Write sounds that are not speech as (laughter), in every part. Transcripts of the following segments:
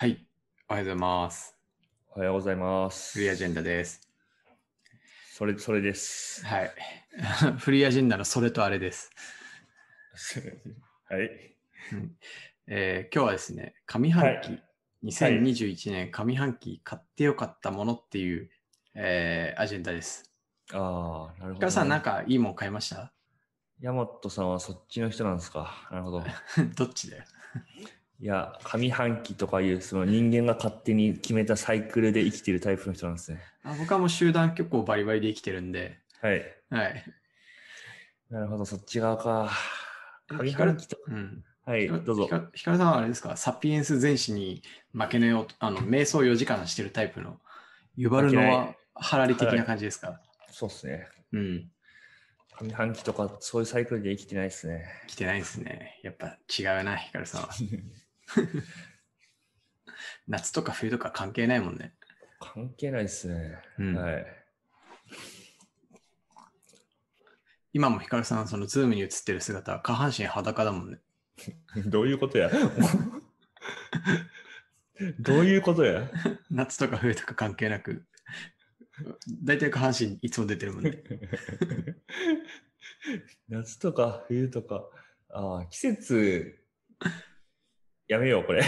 はい。おはようございます。おはようございます。フリーアジェンダです。それ、それです。はい。(laughs) フリーアジェンダのそれとあれです。(laughs) はい、うん、えー、今日はですね、上半期、はい、2021年上半期買ってよかったものっていう、えー、アジェンダです。ああ、なるほど、ね。さん、なんかいいもん買いましたヤマトさんはそっちの人なんですか。なるほど。(laughs) どっちだよ。いや、上半期とかいう、その人間が勝手に決めたサイクルで生きてるタイプの人なんですね。あ僕はもう集団結構バリバリで生きてるんで。はい。はい。なるほど、そっち側か。上半期とか。うん、はい、どうぞ。ひかるさんはあれですか、サピエンス全史に負けないよ、あの、瞑想4時間してるタイプの、ゆばるのは、ハラリ的な感じですかそうっすね。うん。上半期とか、そういうサイクルで生きてないっすね。生きてないっすね。やっぱ違うな、ひかるさんは。(laughs) (laughs) 夏とか冬とか関係ないもんね。関係ないですね。うん、はい。今もヒカルさん、そのズームに映ってる姿、下半身裸だもんね。(laughs) どういうことや (laughs) どういうことや夏とか冬とか関係なく、大体下半身いつも出てるもんね。夏とか冬とか、ああ、季節やめよう、これ。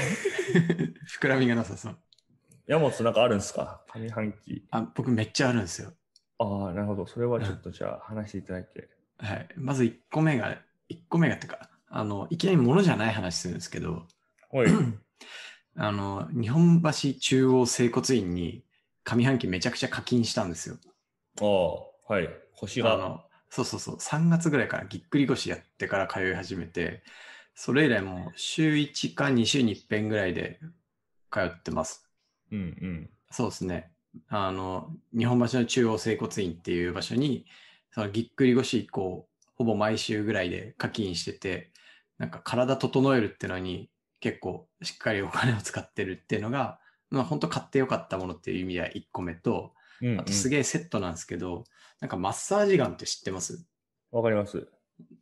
(laughs) 膨らみがなさそう。山本なんかあるんですか上半期。あ、僕めっちゃあるんですよ。ああ、なるほど。それはちょっとじゃあ話していただいて。はい。まず1個目が、1個目がってか、あの、いきなりものじゃない話するんですけど、はい。(clears throat) あの、日本橋中央整骨院に上半期めちゃくちゃ課金したんですよ。ああ、はい。星が。あの、そうそうそう。3月ぐらいからぎっくり腰やってから通い始めて、それ以来もう週1か2週に1遍ぐらいで通ってます。うんうん。そうですね。あの、日本橋の中央整骨院っていう場所に、そのぎっくり腰以降、ほぼ毎週ぐらいで課金してて、なんか体整えるってのに結構しっかりお金を使ってるっていうのが、まあ本当買ってよかったものっていう意味では1個目と、うんうん、あとすげえセットなんですけど、なんかマッサージガンって知ってますわかります。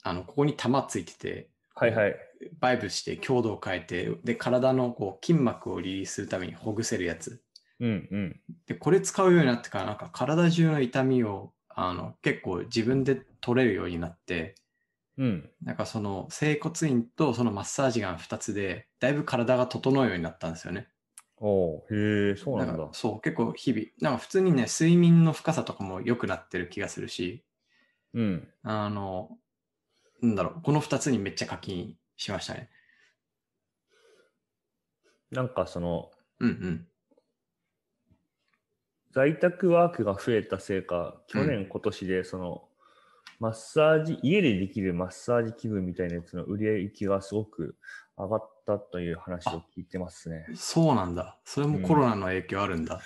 あの、ここに玉ついてて、はいはい、バイブして強度を変えて、で、体のこう筋膜をリリースするためにほぐせるやつ。うんうん、で、これ使うようになってから、なんか体中の痛みをあの結構自分で取れるようになって、うん、なんかその整骨院とそのマッサージが2つで、だいぶ体が整うようになったんですよね。おへえ、そうなんだ。そう、結構日々、なんか普通にね、睡眠の深さとかも良くなってる気がするし、うん、あの、なんだろう、この2つにめっちゃ課金しましたね。なんかその、うんうん。在宅ワークが増えたせいか、去年、今年でその、マッサージ、家でできるマッサージ器具みたいなやつの売れ行きがすごく上がったという話を聞いてますね。そうなんだ。それもコロナの影響あるんだ。うん、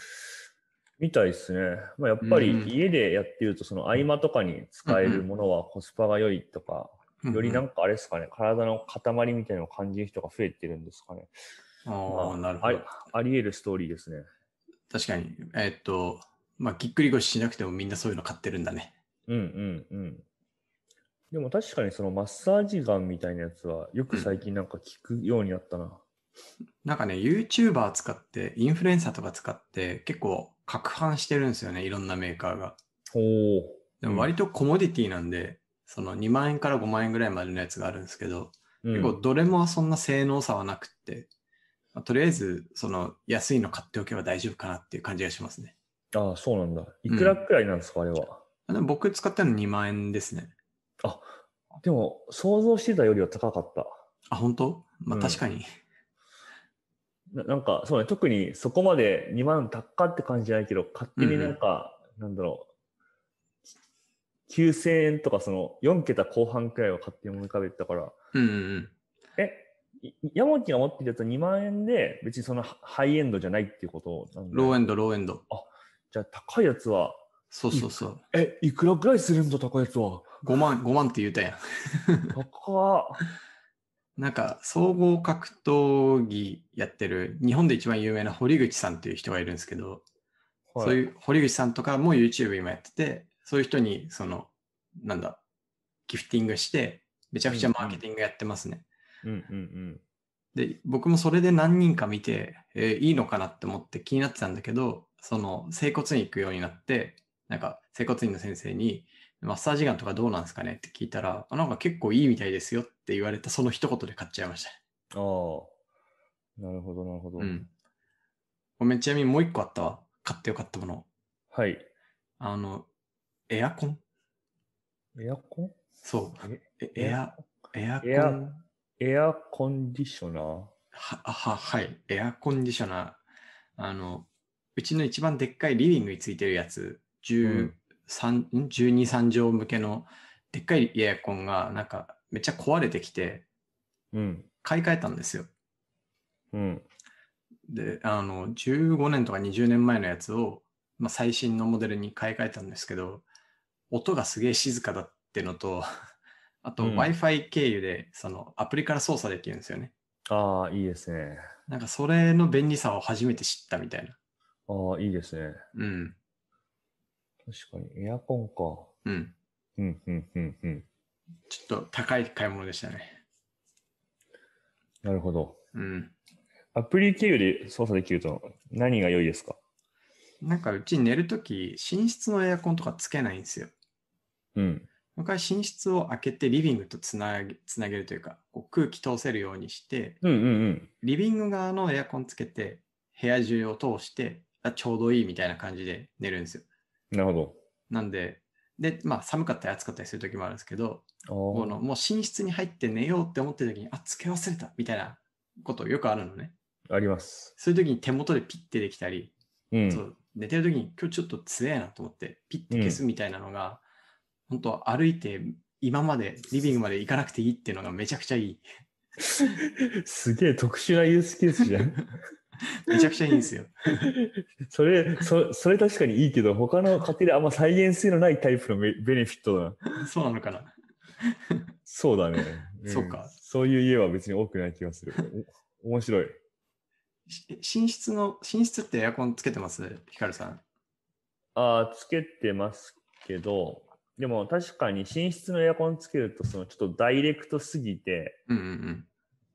みたいですね。まあ、やっぱり家でやってると、その合間とかに使えるものはコスパが良いとかよりなんかあれですかね、体の塊みたいなのを感じる人が増えてるんですかね。あ、あ、なるほどあ。り得るストーリーですね。確かに。えっと、まあ、ぎっくり腰しなくてもみんなそういうの買ってるんだね。うんうんうん。でも確かにそのマッサージガンみたいなやつはよく最近なんか聞くようになったな。なんかね、YouTuber 使って、インフルエンサーとか使って結構攪拌してるんですよね、いろんなメーカーが。ほう。でも割とコモディティなんで、その2万円から5万円ぐらいまでのやつがあるんですけど、結構どれもそんな性能差はなくって、まあ、とりあえずその安いの買っておけば大丈夫かなっていう感じがしますね。ああ、そうなんだ。いくらくらいなんですか、うん、あれは。でも僕使ったの2万円ですね。あ、でも想像してたよりは高かった。あ、本当まあ、確かに、うんな。なんかそうね、特にそこまで2万高って感じじゃないけど、勝手になんか、うん、なんだろう、9000円とかその4桁後半くらいは買っても、い浮かべてたから、うんうんえヤモキが持ってるやつは2万円で別にそのハイエンドじゃないっていうことローエンドローエンドあじゃあ高いやつはそうそうそうえいくらぐらいするんだ高いやつは5万5万って言うたやん高っなんか総合格闘技やってる日本で一番有名な堀口さんっていう人がいるんですけど、はい、そういう堀口さんとかも YouTube 今やっててそういう人に、その、なんだ、ギフティングして、めちゃくちゃマーケティングやってますね。うんうんうんで、僕もそれで何人か見て、えー、いいのかなって思って気になってたんだけど、その、整骨院行くようになって、なんか、整骨院の先生に、マッサージガンとかどうなんですかねって聞いたら、あなんか結構いいみたいですよって言われたその一言で買っちゃいました。ああ。なるほど、なるほど。うん。ごめん、ちなみにもう一個あったわ。買ってよかったもの。はい。あの、エアコンエアコンそうえ。エア、エアコン。エアコンディショナーは、は、はい。エアコンディショナー。あの、うちの一番でっかいリビングについてるやつ、13、うん、12、3畳向けのでっかいエアコンが、なんか、めっちゃ壊れてきて、うん。買い替えたんですよ。うん。で、あの、15年とか20年前のやつを、まあ、最新のモデルに買い替えたんですけど、音がすげえ静かだってのと、(laughs) あと、Wi-Fi 経由で、そのアプリから操作できるんですよね。ああ、いいですね。なんか、それの便利さを初めて知ったみたいな。ああ、いいですね。うん。確かに、エアコンか。うん。うん、うん、うん、うん。ちょっと高い買い物でしたね。なるほど。うん。アプリ経由で操作できると何が良いですかなんか、うち寝るとき、寝室のエアコンとかつけないんですよ。うん、そ寝室を開けてリビングとつなげつなげるというかこう空気通せるようにして、うんうんうん、リビング側のエアコンつけて部屋中を通してあちょうどいいみたいな感じで寝るんですよ。なるほど。なんでで、まあ、寒かったり暑かったりする時もあるんですけどこのもう寝室に入って寝ようって思ってる時にあつけ忘れたみたいなことよくあるのね。あります。そういう時に手元でピッてできたり、うん、そう寝てる時に今日ちょっと強えなと思ってピッて消すみたいなのが、本当歩いて今までリビングまで行かなくていいっていうのがめちゃくちゃいい。すげえ特殊なユースケースじゃん。(laughs) めちゃくちゃいいんですよ。それそ、それ確かにいいけど、他の家庭であんま再現性のないタイプのベネフィットだそうなのかな。そうだね、うん、そうか。そういう家は別に多くない気がする。面白い。寝室の、寝室ってエアコンつけてますヒカルさん。ああ、つけてますけど、でも確かに寝室のエアコンつけるとそのちょっとダイレクトすぎて、うんうんうん、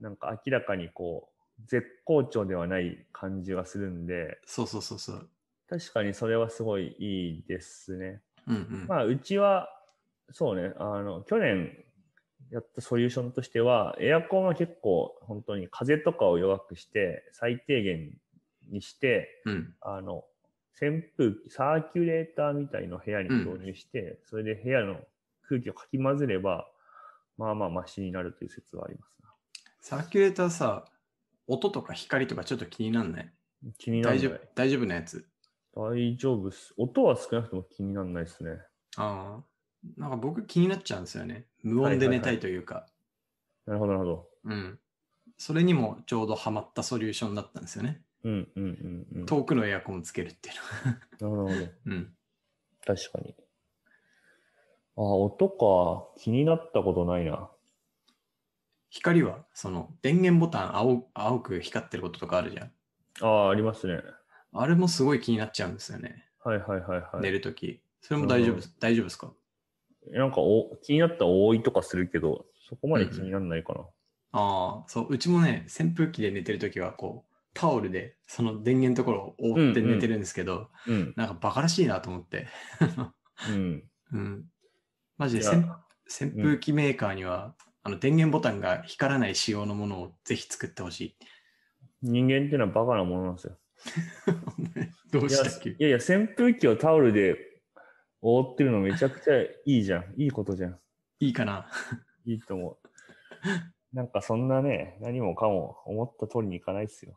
なんか明らかにこう絶好調ではない感じがするんでそうそうそうそう確かにそれはすごいいいですね。うんうん、まあうちはそうねあの去年やったソリューションとしてはエアコンは結構本当に風とかを弱くして最低限にして、うん、あの扇風機、サーキュレーターみたいの部屋に導入して、うん、それで部屋の空気をかき混ぜれば、まあまあマシになるという説はありますな。サーキュレーターさ、音とか光とかちょっと気になんない気になない。大丈夫なやつ大丈夫っす。音は少なくとも気にならないっすね。ああ。なんか僕気になっちゃうんですよね。無音で寝たいというか。はいはいはい、なるほど、なるほど。うん。それにもちょうどハマったソリューションだったんですよね。うんうんうん遠くのエアコンをつけるっていうのなるほど。(laughs) うん。確かに。あ、音か。気になったことないな。光は、その、電源ボタン青青く光ってることとかあるじゃん。ああ、ありますね。あれもすごい気になっちゃうんですよね。はいはいはいはい。寝るとき。それも大丈夫、大丈夫ですかなんかお気になった多いとかするけど、そこまで気にならないかな。うん、ああ、そう、うちもね、扇風機で寝てるときは、こう、タオルでその電源のところを覆って寝てるんですけど、うんうん、なんかバカらしいなと思ってうん、(laughs) うん、マジで扇風機メーカーには、あの電源ボタンが光らない仕様のものをぜひ作ってほしい人間っていうのはバカなものなんですよ (laughs) どうしたっけいやいや扇風機をタオルで覆ってるのめちゃくちゃいいじゃんいいことじゃんいいかないいと思うなんかそんなね、何もかも思った通りにいかないですよ。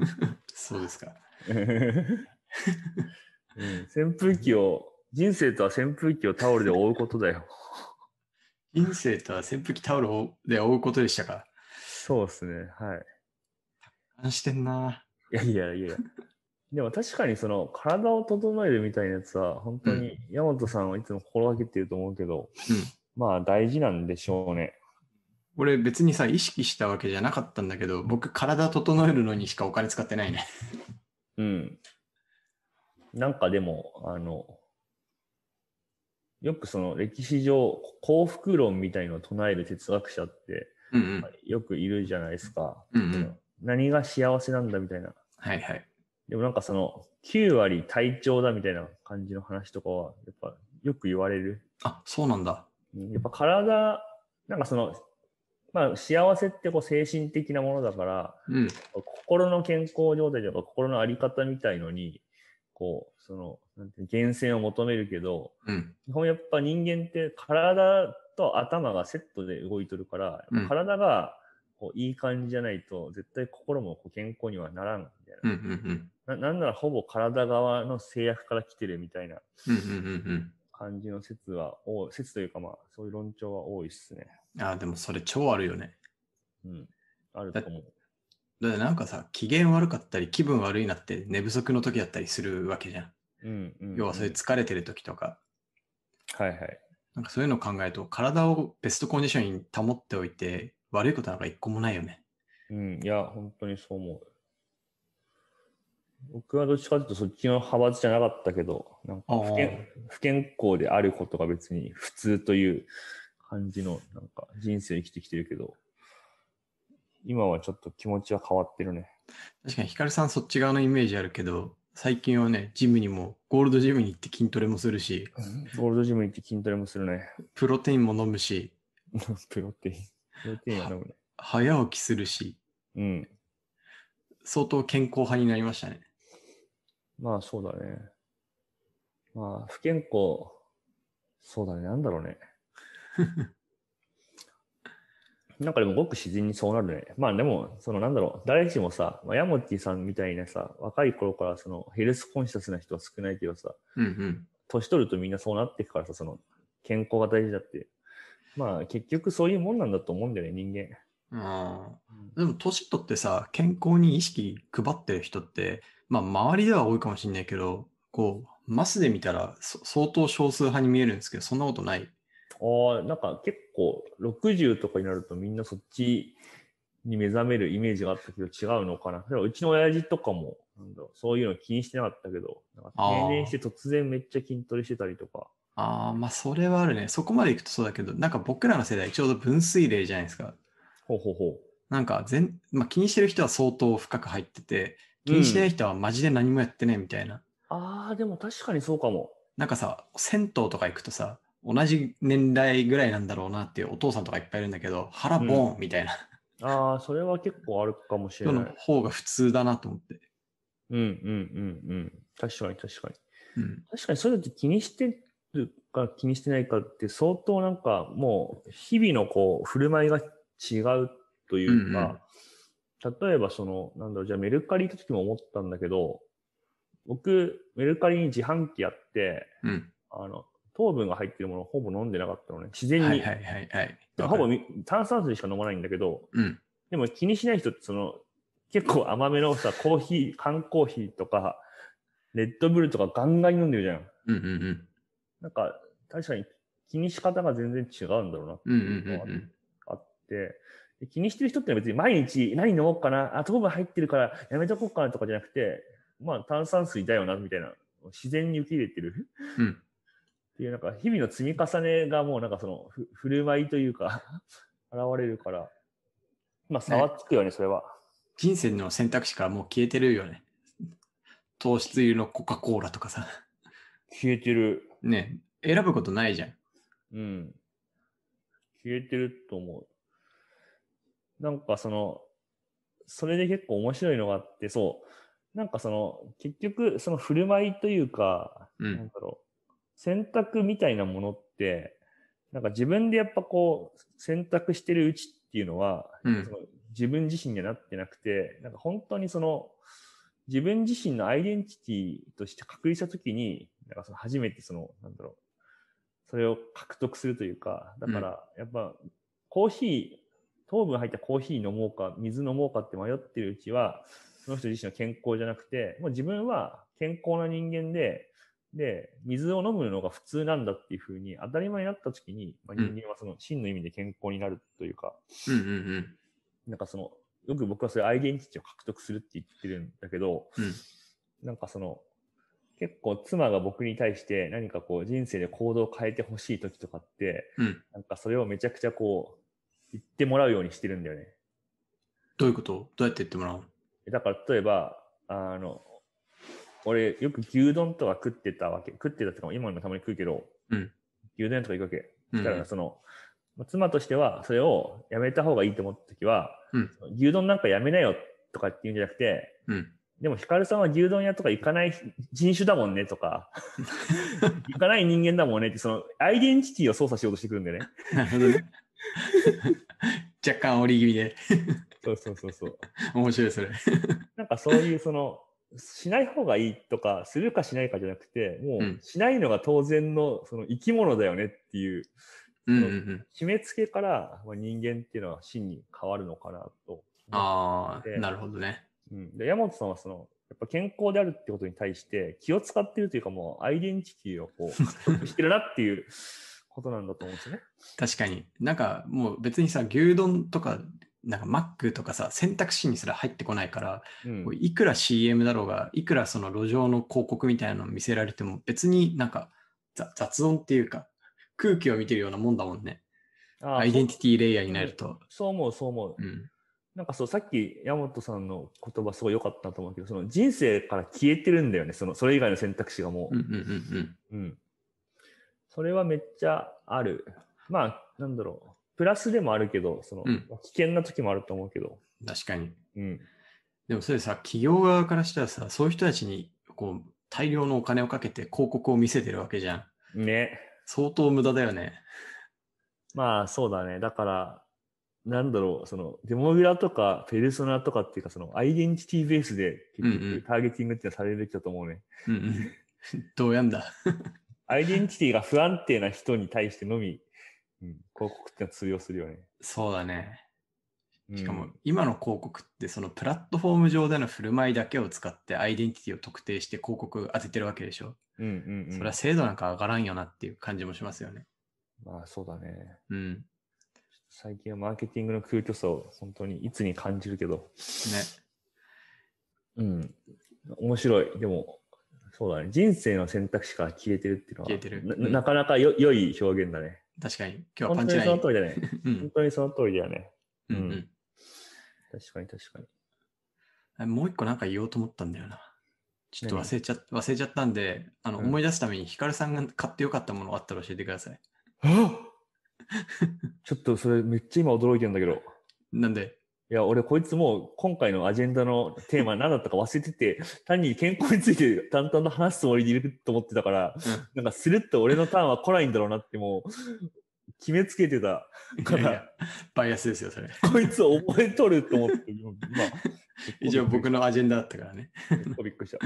(laughs) そうですか。うん、扇風機を、人生とは扇風機をタオルで覆うことだよ。人生とは扇風機タオルで覆うことでしたか。そうですね、はい。安心してんな。いやいやいや。でも確かにその体を整えるみたいなやつは、本当に山本さんはいつも心がけてると思うけど、うん、まあ大事なんでしょうね。俺別にさ、意識したわけじゃなかったんだけど、僕体整えるのにしかお金使ってないね。うん。なんかでも、あの、よくその歴史上幸福論みたいのを唱える哲学者って、うんうん、よくいるじゃないですか、うんうん。何が幸せなんだみたいな。はいはい。でもなんかその9割体調だみたいな感じの話とかは、やっぱよく言われる。あ、そうなんだ。やっぱ体、なんかそのまあ、幸せってこう精神的なものだから、うん、心の健康状態とか心の在り方みたいのに、こう、その、なんて源泉を求めるけど、うん、基本やっぱ人間って体と頭がセットで動いとるから、体がこういい感じじゃないと、絶対心もこう健康にはならんみたいな。んなんならほぼ体側の制約から来てるみたいな感じの説は、説というかまあ、そういう論調は多いっすね。あ、でもそれ超あるよね。うん。あると思う。だってなんかさ、機嫌悪かったり気分悪いなって寝不足の時だったりするわけじゃん。うん、うん、要はそういう疲れてる時とか。はいはい。なんかそういうのを考えると、体をベストコンディションに保っておいて、悪いことなんか一個もないよね。うん、いや、本当にそう思う。僕はどっちかというとそっちの派閥じゃなかったけど、なんか不健康であることが別に普通という感じの、なんか人生生きてきてるけど、今はちょっと気持ちは変わってるね。確かにヒカルさんそっち側のイメージあるけど、最近はね、ジムにも、ゴールドジムに行って筋トレもするし、ゴールドジムに行って筋トレもするね。プロテインも飲むし、(laughs) プロテイン。プロテインは飲むね。早起きするし、うん。相当健康派になりましたね。まあそうだね。まあ不健康、そうだね。なんだろうね。(laughs) なんかでもごく自然にそうなるね。まあでも、そのなんだろう、誰しもさ、まあ、ヤモティさんみたいなさ、若い頃からそのヘルスコンシャスな人は少ないけどさ、うんうん、年取るとみんなそうなっていくからさ、その健康が大事だって。まあ結局そういうもんなんだと思うんだよね、人間。あでも年取ってさ、健康に意識配ってる人って、まあ周りでは多いかもしんないけど、こう、マスで見たら相当少数派に見えるんですけど、そんなことない。ああ、なんか結構60とかになるとみんなそっちに目覚めるイメージがあったけど違うのかな。うちの親父とかも、なんだろう、そういうの気にしてなかったけど、なんか定年して突然めっちゃ筋トレしてたりとか。ああ、まあそれはあるね。そこまでいくとそうだけど、なんか僕らの世代ちょうど分水嶺じゃないですか。ほうほうほう。なんか全、まあ、気にしてる人は相当深く入ってて、気にしてない人はマジで何もやってねみたいな。うん、ああ、でも確かにそうかも。なんかさ、銭湯とか行くとさ、同じ年代ぐらいなんだろうなっていうお父さんとかいっぱいいるんだけど、腹ボーンみたいな、うん、ああ、それは結構あるかもしれない。の方が普通だなと思って。うんうんうんうん。確かに確かに。うん、確かにそれだって気にしてるか気にしてないかって相当なんかもう日々のこう振る舞いが違うというか、うんうん、例えばその、なんだろう、じゃあメルカリ行った時も思ったんだけど、僕、メルカリに自販機やって、うん、あの、糖分が入ってるものをほぼ飲んでなかったのね。自然に。はいはいはい、はい。ほぼ炭酸水しか飲まないんだけど、うん、でも気にしない人ってその、結構甘めのさ、コーヒー、(laughs) 缶コーヒーとか、レッドブルとかガンガン飲んでるじゃん。うんうんうん。なんか、確かに気にし方が全然違うんだろうなっていうのがあって、気にしてる人って別に毎日何飲もうかな、あ、糖分入ってるからやめとこうかなとかじゃなくて、まあ炭酸水だよな、みたいな。自然に受け入れてる。うんいうなんか日々の積み重ねがもうなんかそのふ振る舞いというか (laughs) 現れるから、まあ差はつくよね、ねそれは。人生の選択肢からもう消えてるよね。糖質入りのコカ・コーラとかさ。消えてる。ね、選ぶことないじゃん。うん。消えてると思う。なんかその、それで結構面白いのがあって、そう。なんかその、結局、その振る舞いというか、うん、なんだろう選択みたいなものって、なんか自分でやっぱこう、選択してるうちっていうのは、うん、その自分自身にはなってなくて、なんか本当にその、自分自身のアイデンティティとして確立したときに、なんかその初めてその、なんだろう、それを獲得するというか、だから、やっぱ、コーヒー、糖分入ったコーヒー飲もうか、水飲もうかって迷ってるうちは、その人自身の健康じゃなくて、もう自分は健康な人間で、で、水を飲むのが普通なんだっていうふうに当たり前になった時に、まあ、人間はその真の意味で健康になるというか、うんうんうん、なんかその、よく僕はそういうアイデンティティを獲得するって言ってるんだけど、うん、なんかその、結構妻が僕に対して何かこう人生で行動を変えてほしい時とかって、うん、なんかそれをめちゃくちゃこう、言ってもらうようにしてるんだよね。どういうことどうやって言ってもらうだから例えば、あの、俺、よく牛丼とか食ってたわけ。食ってたとかも今もたまに食うけど、うん、牛丼とか行くわけ。だから、その、妻としては、それをやめた方がいいと思った時は、うん、牛丼なんかやめなよとかって言うんじゃなくて、うん、でも、ヒカルさんは牛丼屋とか行かない人種だもんねとか、(laughs) 行かない人間だもんねって、その、アイデンティティを操作しようとしてくるんでね。なるほどね。(laughs) 若干折り気味で。そうそうそうそう。(laughs) 面白い、それ。なんかそういう、その、しない方がいいとか、するかしないかじゃなくて、もうしないのが当然のその生き物だよねっていう、うん決めつけから人間っていうのは真に変わるのかなと。ああ、なるほどね。うん、で山本さんはその、やっぱ健康であるってことに対して気を使ってるというかもうアイデンティティをこう、獲 (laughs) 得してるなっていうことなんだと思うんですよね。確かに。なんかもう別にさ、牛丼とかなんか Mac とかさ、選択肢にすら入ってこないから、うん、いくら CM だろうが、いくらその路上の広告みたいなのを見せられても、別になんか雑音っていうか、空気を見てるようなもんだもんね。アイデンティティレイヤーになると。そう思う、そう思う。うん、なんかそう、さっき山本さんの言葉すごい良かったと思うけど、その人生から消えてるんだよね、そのそれ以外の選択肢がもう。うんうんうん、うんうんそれはめっちゃある。まあ、なんだろう。プラスでもあるけど、その、うん、危険な時もあると思うけど。確かに。うん。でもそれさ、企業側からしたらさ、そういう人たちに、こう、大量のお金をかけて広告を見せてるわけじゃん。ね。相当無駄だよね。まあ、そうだね。だから、なんだろう、その、デモグラとか、ペルソナとかっていうか、その、アイデンティティベースで、結局、ターゲティングってされるべきだと思うね。うんうん。(laughs) どうやんだ (laughs) アイデンティティが不安定な人に対してのみ、うん、広告って通用するよね。そうだね。しかも今の広告ってそのプラットフォーム上での振る舞いだけを使ってアイデンティティを特定して広告当ててるわけでしょ。うんうん、うん、それは精度なんか上がらんよなっていう感じもしますよね。まあそうだね。うん。最近はマーケティングの空虚さを本当にいつに感じるけど。ね。うん。面白い。でも、そうだね。人生の選択肢から消えてるっていうのは、消えてる、なかなかよ良い表現だね。確かに、今日はパンチライン。本当にその通りだね。(laughs) うん、本当にその通りだよね。うん、うん、確かに確かに。もう一個なんか言おうと思ったんだよな。ちょっと忘れちゃ忘れちゃったんで、あの、思い出すためにヒカルさんが買ってよかったものあったら教えてください。(laughs) ちょっとそれめっちゃ今驚いてるんだけど。なんでいや、俺こいつもう今回のアジェンダのテーマ何だったか忘れてて、(laughs) 単に健康について淡々と話すつもりでいると思ってたから、なんかスルッと俺のターンは来ないんだろうなってもう、決めつけてたから。いやバイアスですよ、それ。こいつ覚えとると思って、ま (laughs) あ。一 (laughs) 応僕のアジェンダだったからね。びっくりした。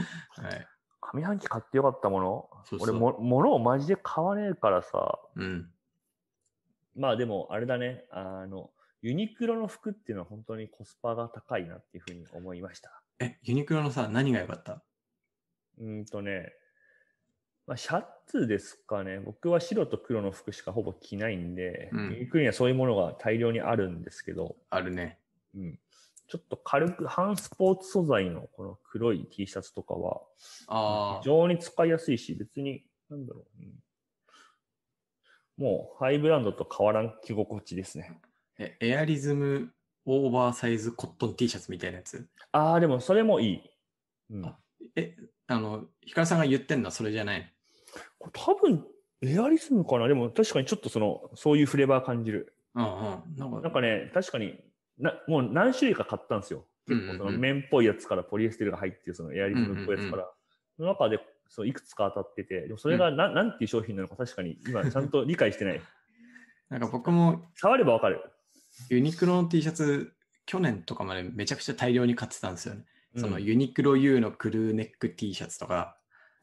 はい。上半期買ってよかったもの俺も、物をマジで買わねえからさ。うん。まあでも、あれだね。あの、ユニクロの服っていうのは本当にコスパが高いなっていうふうに思いました。え、ユニクロのさ、何が良かったうんとね、まあ、シャツですかね。僕は白と黒の服しかほぼ着ないんで、うん、ユニクロにはそういうものが大量にあるんですけど。あるね。うん。ちょっと軽く、半スポーツ素材のこの黒い T シャツとかは、あ非常に使いやすいし、別に、なんだろう、うん、もうハイブランドと変わらん着心地ですね。エアリズムオーバーサイズコットン T シャツみたいなやつ。ああ、でもそれもいい。うん、あえ、あの、ヒカルさんが言ってんのはそれじゃないこれ多分、エアリズムかなでも確かにちょっとその、そういうフレーバー感じる。うんうん。なんかね、確かに、な、もう何種類か買ったんですよ。結構その綿っぽいやつからポリエステルが入ってるそのエアリズムっぽいやつから、その中でそういくつか当たってて、でもそれがな、うん、なんていう商品なのか確かに今ちゃんと理解してない。(laughs) なんか僕も。触ればわかる。ユニクロの T シャツ、去年とかまでめちゃくちゃ大量に買ってたんですよね。うん、そのユニクロ U のクルーネック T シャツとか、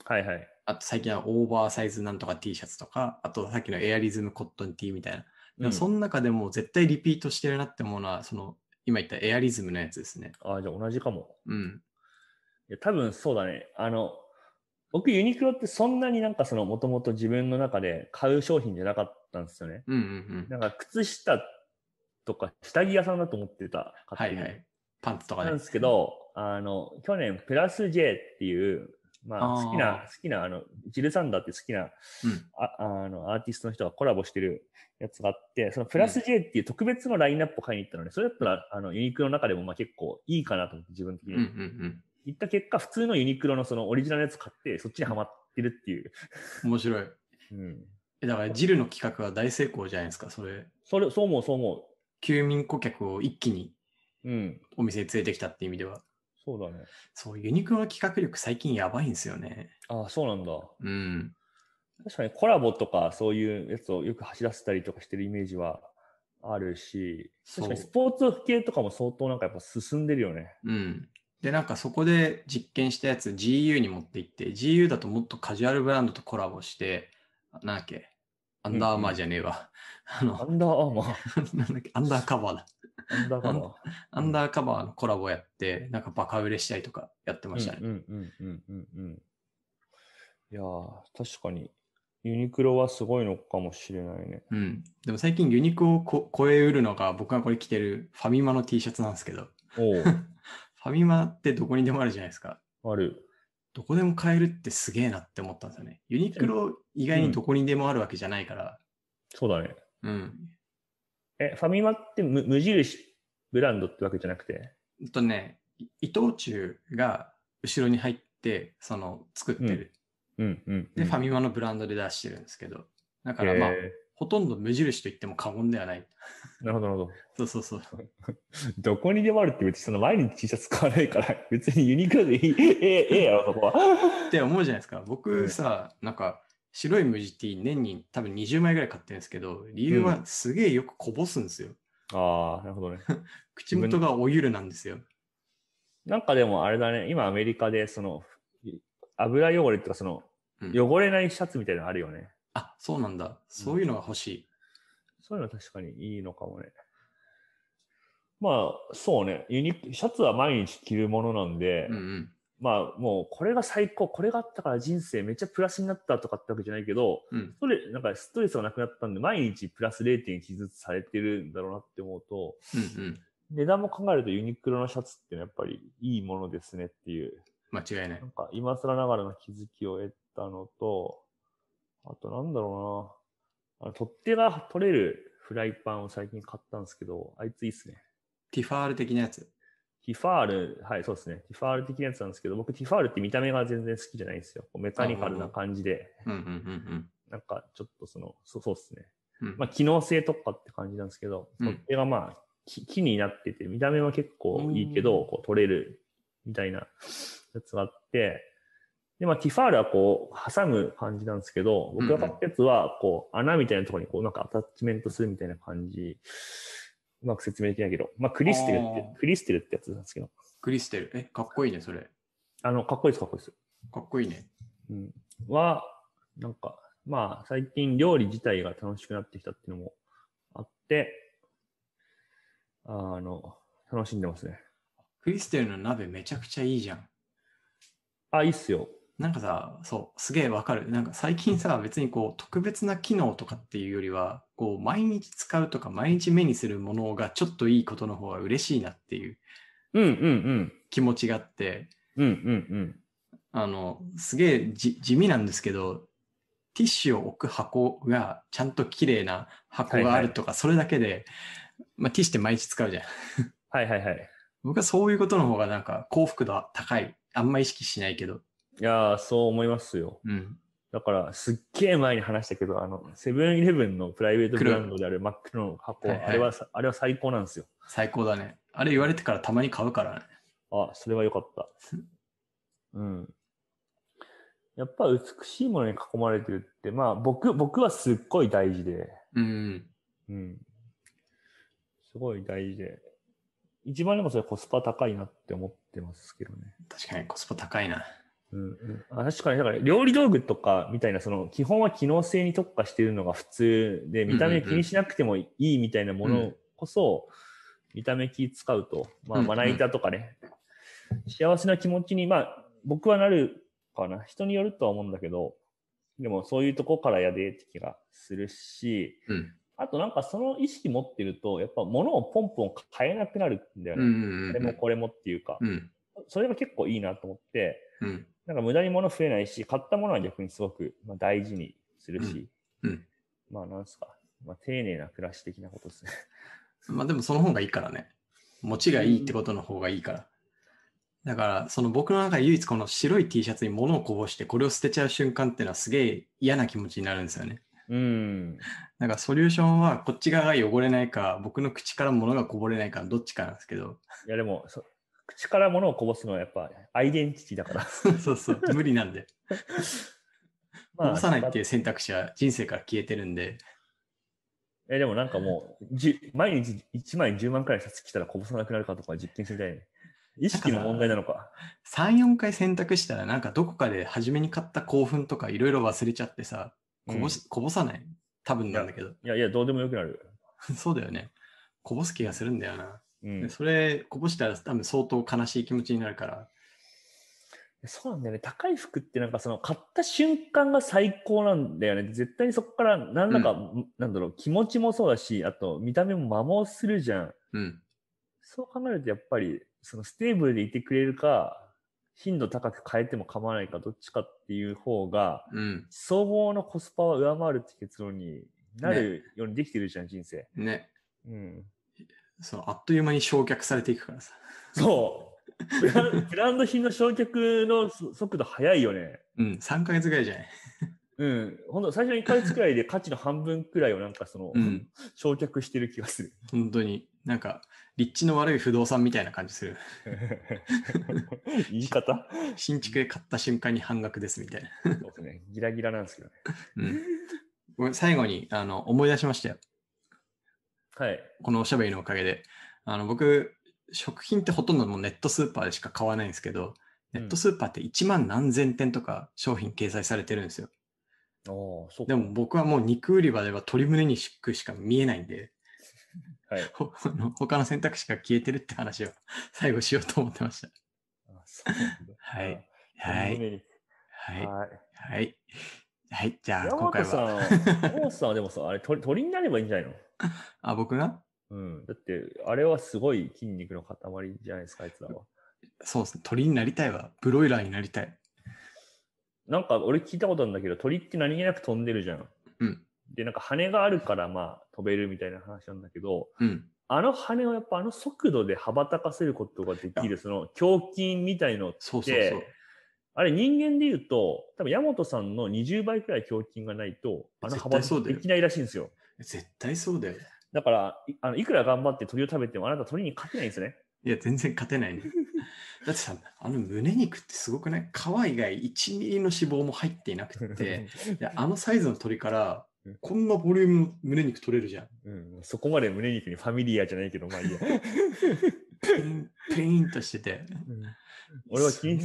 はいはい。あと最近はオーバーサイズなんとか T シャツとか、あとさっきのエアリズムコットン T みたいな。でもその中でも絶対リピートしてるなって思うのは、その今言ったエアリズムのやつですね。ああ、じゃあ同じかも。うん。いや、多分そうだね。あの、僕ユニクロってそんなになんかそのもともと自分の中で買う商品じゃなかったんですよね。うんうんうん。なんか靴下とか、下着屋さんだと思ってた。はいはい。パンツとかね。なんですけど、あの、去年、プラス J っていう、まあ、好きな、好きな、あの、ジル・サンダーって好きな、うん、ああの、アーティストの人がコラボしてるやつがあって、そのプラス J っていう特別のラインナップを買いに行ったので、それだったら、あの、ユニクロの中でも、まあ結構いいかなと思って、自分的に。うんうんうん行った結果、普通のユニクロのそのオリジナルのやつ買って、そっちにハマってるっていう。面白い。うん。だから、ジルの企画は大成功じゃないですか、それ。それ、そう思う、そう思休眠顧客を一気にお店に連れてきたっていう意味では。そうだね。そう、ユニクロの企画力最近やばいんですよね。ああ、そうなんだ。うん。確かにコラボとかそういうやつをよく走らせたりとかしてるイメージはあるし、確かにスポーツ系とかも相当なんかやっぱ進んでるよね。うん。で、なんかそこで実験したやつ GU に持っていって、GU だともっとカジュアルブランドとコラボして、なんだっけ、アンダーアーマーじゃねえわ。(laughs) アンダーアーマー (laughs) なんだっけ、アンダーカバーだ。アンダーカバー。アンダーカバーのコラボやって、なんかバカ売れしたりとかやってましたね。うんうんうんうんうん。いや確かに、ユニクロはすごいのかもしれないね。うん。でも最近ユニクロをこ超えうるのが、僕がこれ着てるファミマの T シャツなんですけど。お (laughs) ファミマってどこにでもあるじゃないですか。ある。どこでも買えるってすげえなって思ったんですよね。ユニクロ意外にどこにでもあるわけじゃないから。そうだね。うん。え、ファミマって無無印ブランドってわけじゃなくてえっとね、伊藤忠が後ろに入って、その、作ってる。うん、うん、うん、で、ファミマのブランドで出してるんですけど。だからまあ、ほとんど無印と言っても過言ではない。なるほど、なるほど。そうそうそう。(laughs) どこにでもあるって別にその毎日 T シャツ買わないから、(laughs) 別にユニクロでいい、ええ、ええやろ、そこは。って思うじゃないですか。僕さ、なんか、白い無地 T 年に多分20枚ぐらい買ってるんですけど、理由はすげえよくこぼすんですよ。うん、ああ、なるほどね。(laughs) 口元がおゆるなんですよ。なんかでもあれだね、今アメリカでその、油汚れとかその、汚れないシャツみたいなのあるよね。うんあ、そうなんだ。そういうのが欲しい。そういうのは確かにいいのかもね。まあ、そうね。ユニシャツは毎日着るものなんで、うんうん、まあ、もう、これが最高、これがあったから人生めっちゃプラスになったとかってわけじゃないけど、うん、ストレなんかストレスがなくなったんで、毎日プラス0.1ずつされてるんだろうなって思うと、うんうん、値段も考えるとユニクロのシャツってのはやっぱりいいものですねっていう。間違いない。なんか今更ながらの気づきを得たのと、あとなんだろうな。あ取っ手が取れるフライパンを最近買ったんですけど、あいついいっすね。ティファール的なやつティファール、はい、そうですね。ティファール的なやつなんですけど、僕ティファールって見た目が全然好きじゃないんですよ。メカニカルな感じで。なんかちょっとその、そうそうすね。うん、まあ、機能性とかって感じなんですけど、取っ手がまあ、木になってて、見た目は結構いいけど、こう取れるみたいなやつがあって、で、まあ、ティファールはこう、挟む感じなんですけど、僕が買ったやつは、こう、穴みたいなところに、こう、なんかアタッチメントするみたいな感じ。うまく説明できないけど、まあ、クリステルって、クリステルってやつなんですけど。クリステル。え、かっこいいね、それ。あの、かっこいいです、かっこいいです。かっこいいね。うん。は、なんか、まあ、最近料理自体が楽しくなってきたっていうのもあって、あの、楽しんでますね。クリステルの鍋めちゃくちゃいいじゃん。あ、いいっすよ。なんかさ、そう、すげえわかる。なんか最近さ、別にこう、特別な機能とかっていうよりは、こう、毎日使うとか、毎日目にするものがちょっといいことの方が嬉しいなっていう、うんうんうん。気持ちがあって、うんうんあの、すげえ地味なんですけど、ティッシュを置く箱がちゃんと綺麗な箱があるとか、それだけで、まあ、ティッシュって毎日使うじゃん。はいはいはい。僕はそういうことの方がなんか幸福度は高い。あんま意識しないけど、いやそう思いますよ。うん。だから、すっげえ前に話したけど、あの、セブンイレブンのプライベートブランドである真っ黒の箱、はいはい、あれは、あれは最高なんですよ。最高だね。あれ言われてからたまに買うからね。あ、それは良かった。うん。やっぱ美しいものに囲まれてるって、まあ僕、僕はすっごい大事で。うん。うん。すごい大事で。一番でもそれコスパ高いなって思ってますけどね。確かにコスパ高いな。うんうん、確かに、だから料理道具とかみたいな、その基本は機能性に特化しているのが普通で、見た目気にしなくてもいいみたいなものこそ、見た目気使うと、まあ、まな板とかね、うんうん、幸せな気持ちに、まあ、僕はなるかな。人によるとは思うんだけど、でもそういうとこからやでって気がするし、うん、あとなんかその意識持ってると、やっぱ物をポンポン買えなくなるんだよね。こ、うんうん、れもこれもっていうか、それが結構いいなと思って、なんか無駄に物増えないし、買ったものは逆にすごく、まあ、大事にするし、うん、うん、まあなんすか、まあ、丁寧な暮らし的なことですね。(laughs) まあでもその方がいいからね。持ちがいいってことの方がいいから。だからその僕の中で唯一この白い T シャツに物をこぼしてこれを捨てちゃう瞬間っていうのはすげえ嫌な気持ちになるんですよね。うん。なんかソリューションはこっち側が汚れないか僕の口から物がこぼれないかどっちかなんですけど。いやでもそ口から物をこぼすのはやっぱアイデンティティだから。そうそう、無理なんで。(laughs) まあ、こぼさないっていう選択肢は人生から消えてるんで。えでもなんかもう、毎日1枚10万くらい札来たらこぼさなくなるかとか実験してたい、ね、意識の問題なのか。3、4回選択したらなんかどこかで初めに買った興奮とかいろいろ忘れちゃってさ、こぼし、うん、こぼさない多分なんだけど。いやいや、どうでもよくなる。(laughs) そうだよね。こぼす気がするんだよな。うん、それこぼしたら多分相当悲しい気持ちになるから。そうなんだよね。高い服ってなんかその買った瞬間が最高なんだよね。絶対にそこから何らか、うん、なんだろう、気持ちもそうだし、あと見た目も摩耗するじゃん。うん、そう考えるとやっぱり、そのステーブルでいてくれるか、頻度高く変えても構わないか、どっちかっていう方が、うん、総合のコスパは上回るって結論になるようにできてるじゃん、ね、人生。ね。うん。そのあっという間に焼却されていくからさ。そう。ブランド品の焼却の速度早いよね。うん、3ヶ月ぐらいじゃない。うん、ほんと最初の1か月くらいで価値の半分くらいをなんかその、うん、焼却してる気がする。本当に、なんか立地の悪い不動産みたいな感じする。言い方新築で買った瞬間に半額ですみたいな。そうですね、ギラギラなんですけどね。うん、最後にあの思い出しましたよ。はい、このおしゃべりのおかげであの僕食品ってほとんどもネットスーパーでしか買わないんですけど、ネットスーパーって1万何千点とか商品掲載されてるんですよ。うん、でも僕はもう肉売り場では鶏胸肉しか見えないんで、はい、(laughs) ほ他の選択肢が消えてるって話を最後しようと思ってました。(laughs) はい。はい。はい。はい。はい。じゃあ、今回は。山本さんはでもさ、あれ鳥、鳥になればいいんじゃないのあ、僕がうん。だって、あれはすごい筋肉の塊じゃないですか、あいつらは。そうですね。鳥になりたいわ。ブロイラーになりたい。なんか俺聞いたことあるんだけど、鳥って何気なく飛んでるじゃん。うん。で、なんか羽があるからまあ飛べるみたいな話なんだけど、うん。あの羽をやっぱあの速度で羽ばたかせることができる、その胸筋みたいのって、そうそうそうあれ人間で言うと、多分山本さんの20倍くらい胸筋がないと、あの幅できないらしいんですよ。絶対そうだよ。だから、あのいくら頑張って鳥を食べても、あなた鳥に勝てないんですね。いや、全然勝てないね。(laughs) だってさ、あの胸肉ってすごくない皮以外1ミリの脂肪も入っていなくて、(laughs) あのサイズの鳥から、こんなボリューム胸肉取れるじゃん。うん、そこまで胸肉にファミリアじゃないけど、まあいいや。ペイン、ペインとしてて。うん、俺はに、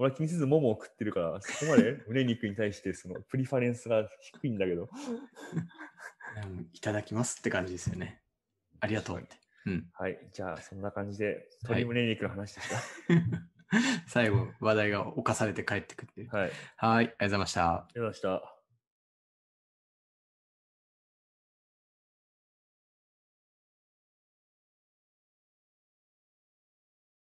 俺は気にせずももを食ってるから、そこまで (laughs) 胸肉に対してそのプリファレンスが低いんだけど。いただきますって感じですよね。ありがとうって。うん、はい。じゃあ、そんな感じで、鶏胸肉の話でした。はい、最後、話題が犯されて帰ってくっていう。はい。はい。ありがとうございました。ありがとうございました。